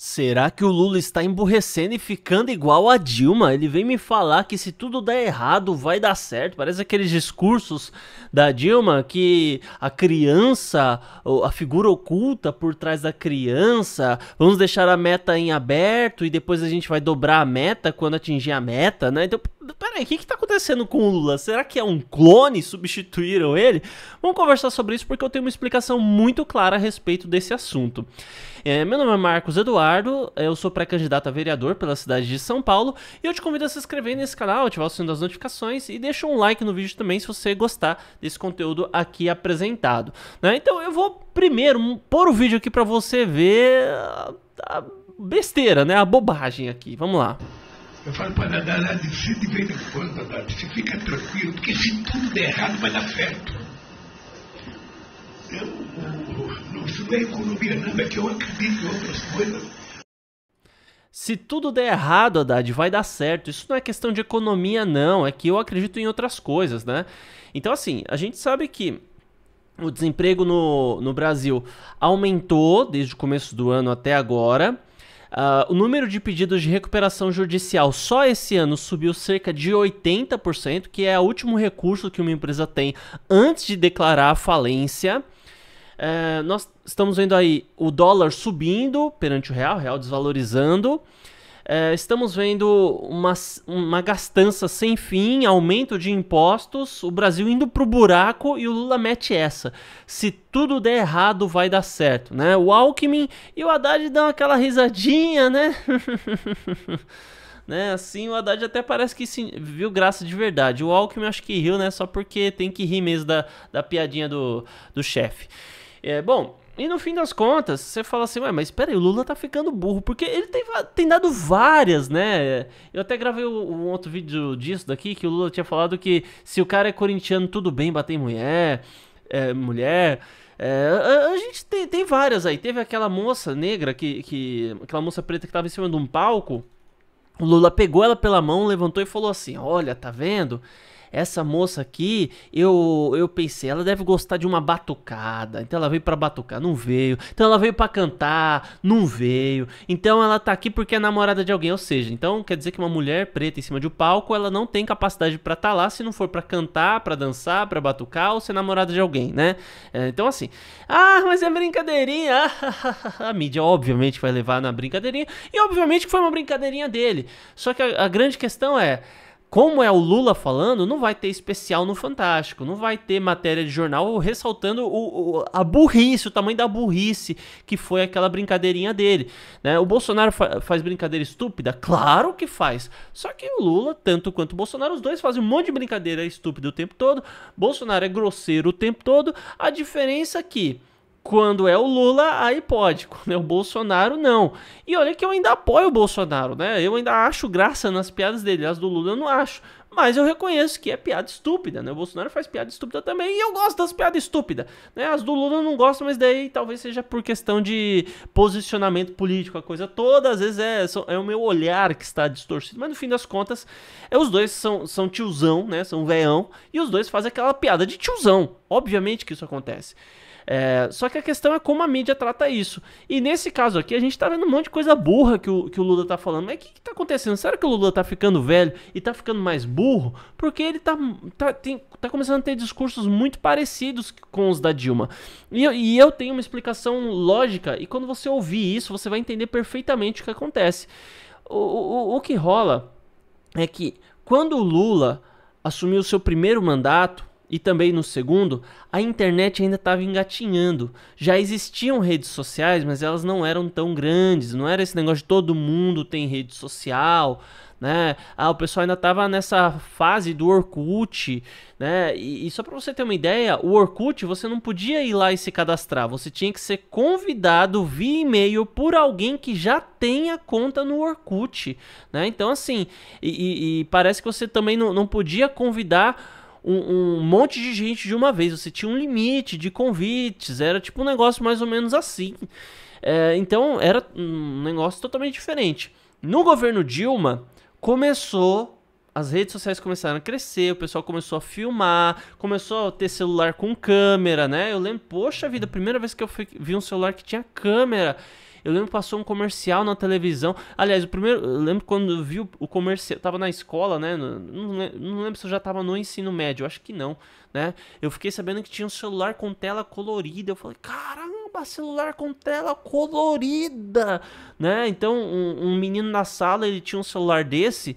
Será que o Lula está emburrecendo e ficando igual a Dilma? Ele vem me falar que se tudo der errado, vai dar certo. Parece aqueles discursos da Dilma que a criança, a figura oculta por trás da criança, vamos deixar a meta em aberto e depois a gente vai dobrar a meta quando atingir a meta, né? Então, o que está acontecendo com o Lula? Será que é um clone? Substituíram ele? Vamos conversar sobre isso porque eu tenho uma explicação muito clara a respeito desse assunto. É, meu nome é Marcos Eduardo, eu sou pré-candidato a vereador pela cidade de São Paulo e eu te convido a se inscrever nesse canal, ativar o sininho das notificações e deixa um like no vídeo também se você gostar desse conteúdo aqui apresentado. Né? Então eu vou primeiro pôr o vídeo aqui para você ver a besteira, né? a bobagem aqui. Vamos lá. Eu falo para Dadá, de disse de vez em quando, Dadá, você fica tranquilo, porque se tudo der errado, vai dar certo. Eu não estudei economia, não, é que eu acredito em outras coisas. Se tudo der errado, Haddad, vai dar certo. Isso não é questão de economia, não. É que eu acredito em outras coisas, né? Então, assim, a gente sabe que o desemprego no, no Brasil aumentou desde o começo do ano até agora. Uh, o número de pedidos de recuperação judicial só esse ano subiu cerca de 80%, que é o último recurso que uma empresa tem antes de declarar falência. Uh, nós estamos vendo aí o dólar subindo perante o real, o real desvalorizando. É, estamos vendo uma, uma gastança sem fim, aumento de impostos, o Brasil indo pro buraco e o Lula mete essa. Se tudo der errado, vai dar certo, né? O Alckmin e o Haddad dão aquela risadinha, né? né? Assim, o Haddad até parece que se viu graça de verdade. O Alckmin acho que riu, né? Só porque tem que rir mesmo da, da piadinha do, do chefe. É, bom, e no fim das contas, você fala assim, Ué, mas espera aí, o Lula tá ficando burro, porque ele tem, tem dado várias, né? Eu até gravei um outro vídeo disso daqui, que o Lula tinha falado que se o cara é corintiano, tudo bem bater em mulher, é, mulher... É, a, a, gente tem, tem várias aí. Teve aquela moça negra, que, que aquela moça preta que tava em cima de um palco, o Lula pegou ela pela mão, levantou e falou assim, olha, tá vendo? essa moça aqui, eu eu pensei, ela deve gostar de uma batucada. Então ela veio para batucar, não veio. Então ela veio para cantar, não veio. Então ela tá aqui porque é namorada de alguém, ou seja, então quer dizer que uma mulher preta em cima de um palco, ela não tem capacidade para estar tá lá se não for para cantar, para dançar, para batucar ou ser namorada de alguém, né? É, então assim, ah, mas é brincadeirinha. a mídia obviamente vai levar na brincadeirinha e obviamente que foi uma brincadeirinha dele. Só que a, a grande questão é como é o Lula falando, não vai ter especial no Fantástico, não vai ter matéria de jornal ressaltando o, o, a burrice, o tamanho da burrice que foi aquela brincadeirinha dele. Né? O Bolsonaro fa faz brincadeira estúpida? Claro que faz. Só que o Lula, tanto quanto o Bolsonaro, os dois fazem um monte de brincadeira estúpida o tempo todo. Bolsonaro é grosseiro o tempo todo. A diferença é que quando é o Lula, aí pode. Quando é o Bolsonaro, não. E olha que eu ainda apoio o Bolsonaro, né? Eu ainda acho graça nas piadas dele. As do Lula eu não acho. Mas eu reconheço que é piada estúpida, né? O Bolsonaro faz piada estúpida também e eu gosto das piadas estúpidas. Né? As do Lula eu não gosto, mas daí talvez seja por questão de posicionamento político, a coisa toda. Às vezes é, é o meu olhar que está distorcido. Mas no fim das contas, é, os dois são, são tiozão, né? São veião. E os dois fazem aquela piada de tiozão. Obviamente que isso acontece. É, só que a questão é como a mídia trata isso. E nesse caso aqui, a gente tá vendo um monte de coisa burra que o, que o Lula tá falando. Mas o que, que tá acontecendo? Será que o Lula tá ficando velho e tá ficando mais burro? Porque ele tá, tá, tem, tá começando a ter discursos muito parecidos com os da Dilma. E, e eu tenho uma explicação lógica, e quando você ouvir isso, você vai entender perfeitamente o que acontece. o, o, o que rola é que quando o Lula assumiu o seu primeiro mandato, e também no segundo, a internet ainda estava engatinhando. Já existiam redes sociais, mas elas não eram tão grandes. Não era esse negócio de todo mundo tem rede social, né? Ah, o pessoal ainda estava nessa fase do Orkut, né? E, e só para você ter uma ideia, o Orkut você não podia ir lá e se cadastrar. Você tinha que ser convidado via e-mail por alguém que já tenha conta no Orkut, né? Então assim, e, e, e parece que você também não, não podia convidar um, um, monte de gente de uma vez. Você tinha um limite de convites, era tipo um negócio mais ou menos assim. É, então era um negócio totalmente diferente. No governo Dilma, começou. As redes sociais começaram a crescer, o pessoal começou a filmar, começou a ter celular com câmera, né? Eu lembro, poxa vida, a primeira vez que eu fui, vi um celular que tinha câmera. Eu lembro que passou um comercial na televisão. Aliás, o primeiro. Eu lembro quando eu vi o comercial. Tava na escola, né? Não, não lembro se eu já tava no ensino médio. Acho que não, né? Eu fiquei sabendo que tinha um celular com tela colorida. Eu falei, caramba, celular com tela colorida, né? Então, um, um menino na sala, ele tinha um celular desse.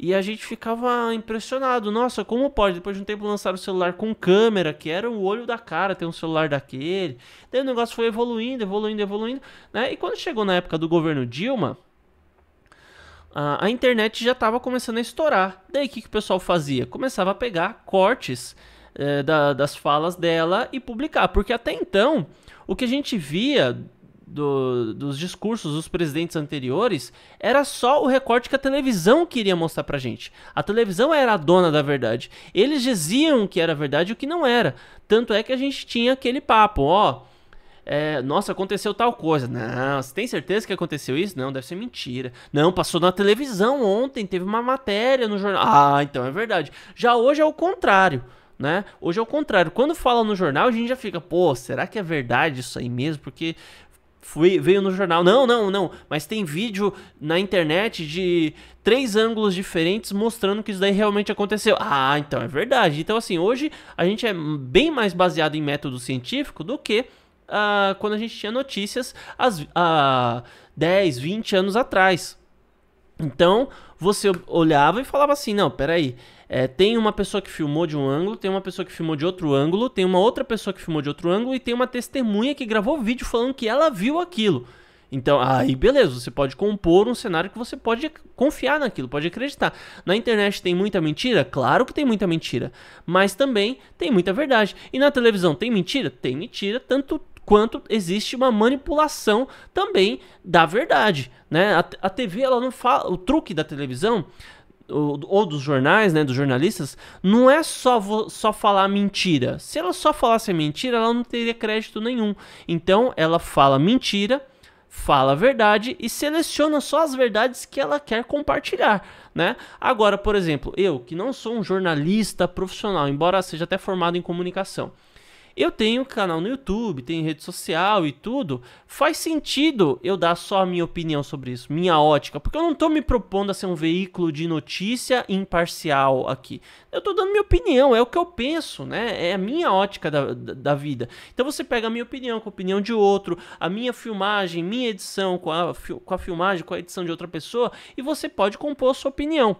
E a gente ficava impressionado. Nossa, como pode? Depois de um tempo lançaram o celular com câmera, que era o olho da cara ter um celular daquele. Daí o negócio foi evoluindo, evoluindo, evoluindo. Né? E quando chegou na época do governo Dilma, a, a internet já estava começando a estourar. Daí o que, que o pessoal fazia? Começava a pegar cortes eh, da, das falas dela e publicar. Porque até então, o que a gente via do, dos discursos dos presidentes anteriores era só o recorte que a televisão queria mostrar pra gente. A televisão era a dona da verdade. Eles diziam que era verdade e o que não era. Tanto é que a gente tinha aquele papo, ó. É, nossa, aconteceu tal coisa. Não, você tem certeza que aconteceu isso? Não, deve ser mentira. Não, passou na televisão ontem, teve uma matéria no jornal. Ah, então é verdade. Já hoje é o contrário. Né? Hoje é o contrário. Quando fala no jornal, a gente já fica, pô, será que é verdade isso aí mesmo? Porque Fui, veio no jornal. Não, não, não. Mas tem vídeo na internet de três ângulos diferentes mostrando que isso daí realmente aconteceu. Ah, então é verdade. Então, assim, hoje a gente é bem mais baseado em método científico do que uh, quando a gente tinha notícias as, uh, 10, 20 anos atrás. Então, você olhava e falava assim: não, peraí. aí é, tem uma pessoa que filmou de um ângulo, tem uma pessoa que filmou de outro ângulo, tem uma outra pessoa que filmou de outro ângulo e tem uma testemunha que gravou vídeo falando que ela viu aquilo. Então, aí beleza, você pode compor um cenário que você pode confiar naquilo, pode acreditar. Na internet tem muita mentira? Claro que tem muita mentira, mas também tem muita verdade. E na televisão tem mentira? Tem mentira, tanto quanto existe uma manipulação também da verdade, né? A, a TV ela não fala, o truque da televisão ou, dos jornais, né, dos jornalistas, não é só, só falar mentira. Se ela só falasse mentira, ela não teria crédito nenhum. Então ela fala mentira, fala a verdade e seleciona só as verdades que ela quer compartilhar, né? Agora, por exemplo, eu que não sou um jornalista profissional, embora seja até formado em comunicação, eu tenho canal no YouTube, tenho rede social e tudo. Faz sentido eu dar só a minha opinião sobre isso, minha ótica, porque eu não estou me propondo a ser um veículo de notícia imparcial aqui. Eu estou dando minha opinião, é o que eu penso, né? É a minha ótica da, da, vida. Então você pega a minha opinião com a opinião de outro, a minha filmagem, minha edição com a, com a filmagem, com a edição de outra pessoa, e você pode compor sua opinião.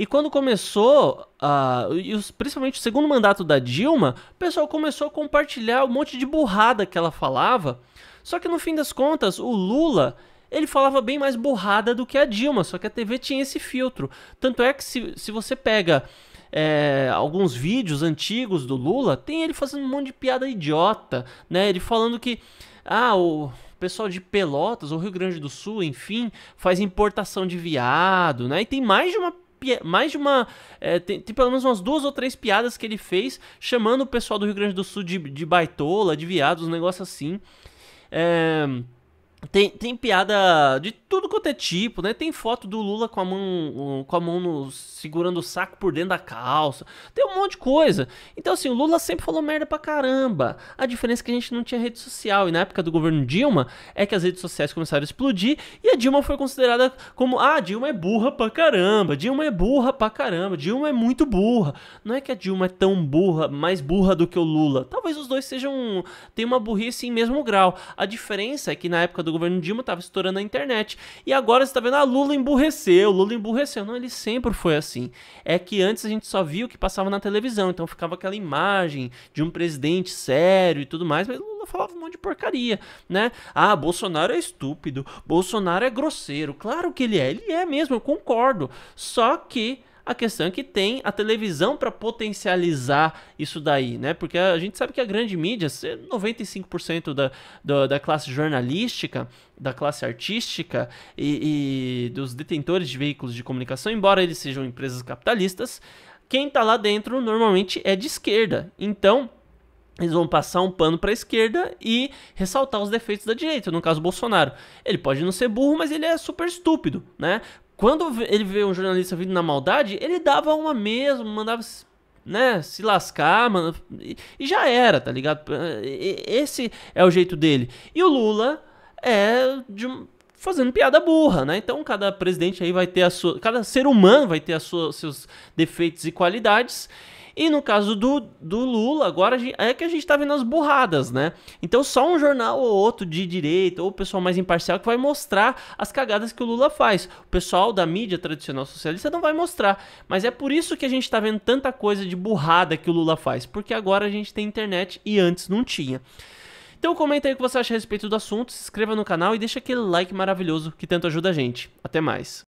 E quando começou, uh, principalmente o segundo mandato da Dilma, o pessoal começou a compartilhar um monte de burrada que ela falava. Só que no fim das contas, o Lula ele falava bem mais burrada do que a Dilma, só que a TV tinha esse filtro. Tanto é que se, se você pega é, alguns vídeos antigos do Lula, tem ele fazendo um monte de piada idiota, né? Ele falando que. Ah, o pessoal de Pelotas, ou Rio Grande do Sul, enfim, faz importação de viado, né? E tem mais de uma mais de uma. É, tem, tem, pelo menos umas duas ou três piadas que ele fez, chamando o pessoal do Rio Grande do Sul de, de baitola, de viados, um negócio assim. É. Tem, tem piada de tudo quanto é tipo, né? Tem foto do Lula com a mão, com a mão no, segurando o saco por dentro da calça. Tem um monte de coisa. Então, assim, o Lula sempre falou merda pra caramba. A diferença é que a gente não tinha rede social. E na época do governo Dilma, é que as redes sociais começaram a explodir. E a Dilma foi considerada como: ah, Dilma é burra pra caramba. Dilma é burra pra caramba. Dilma é muito burra. Não é que a Dilma é tão burra, mais burra do que o Lula. Talvez os dois sejam. tem uma burrice em mesmo grau. A diferença é que na época do do governo Dilma estava estourando a internet. E agora você está vendo, ah, Lula emburreceu, Lula emburreceu. Não, ele sempre foi assim. É que antes a gente só via o que passava na televisão, então ficava aquela imagem de um presidente sério e tudo mais, mas Lula falava um monte de porcaria, né? Ah, Bolsonaro é estúpido, Bolsonaro é grosseiro. Claro que ele é, ele é mesmo, eu concordo. Só que a questão é que tem a televisão para potencializar isso daí, né? Porque a gente sabe que a grande mídia, 95% da, da, da, classe jornalística, da classe artística e, e dos detentores de veículos de comunicação, embora eles sejam empresas capitalistas, quem tá lá dentro normalmente é de esquerda. Então, eles vão passar um pano para a esquerda e ressaltar os defeitos da direita, no caso Bolsonaro. Ele pode não ser burro, mas ele é super estúpido, né? Quando ele vê um jornalista vindo na maldade, ele dava uma mesmo, mandava né, se lascar, mano, e, e já era, tá ligado? Esse é o jeito dele. E o Lula é de fazendo piada burra, né? Então cada presidente aí vai ter a sua, cada ser humano vai ter a sua, seus defeitos e qualidades. E no caso do, do Lula, agora é que a gente tá vendo as burradas, né? Então só um jornal ou outro de direita, ou o pessoal mais imparcial, que vai mostrar as cagadas que o Lula faz. O pessoal da mídia tradicional socialista não vai mostrar. Mas é por isso que a gente tá vendo tanta coisa de burrada que o Lula faz. Porque agora a gente tem internet e antes não tinha. Então comenta aí o que você acha a respeito do assunto, se inscreva no canal e deixa aquele like maravilhoso que tanto ajuda a gente. Até mais.